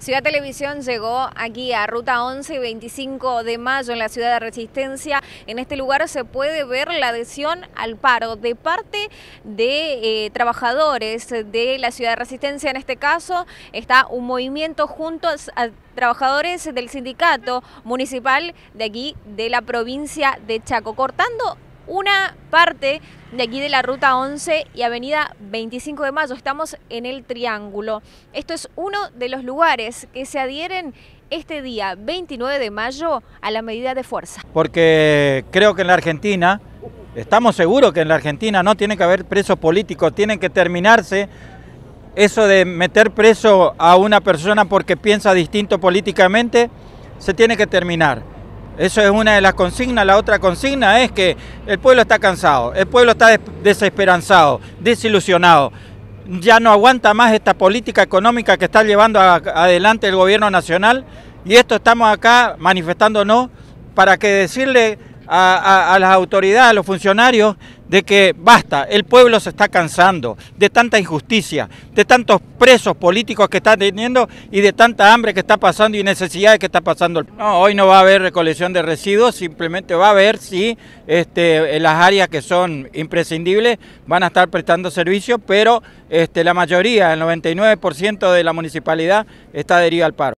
Ciudad Televisión llegó aquí a Ruta 11 y 25 de mayo en la ciudad de Resistencia. En este lugar se puede ver la adhesión al paro de parte de eh, trabajadores de la ciudad de Resistencia. En este caso está un movimiento junto a trabajadores del sindicato municipal de aquí de la provincia de Chaco, cortando una parte de aquí de la Ruta 11 y Avenida 25 de Mayo. Estamos en el Triángulo. Esto es uno de los lugares que se adhieren este día 29 de mayo a la medida de fuerza. Porque creo que en la Argentina, estamos seguros que en la Argentina no tiene que haber presos políticos, tiene que terminarse eso de meter preso a una persona porque piensa distinto políticamente, se tiene que terminar. Eso es una de las consignas. La otra consigna es que el pueblo está cansado, el pueblo está desesperanzado, desilusionado. Ya no aguanta más esta política económica que está llevando adelante el gobierno nacional y esto estamos acá manifestándonos para que decirle a, las autoridades, a los funcionarios, de que basta, el pueblo se está cansando de tanta injusticia, de tantos presos políticos que está teniendo y de tanta hambre que está pasando y necesidades que está pasando. No, hoy no va a haber recolección de residuos, simplemente va a haber si sí, este, las áreas que son imprescindibles van a estar prestando servicio, pero este, la mayoría, el 99% de la municipalidad está adherida al paro.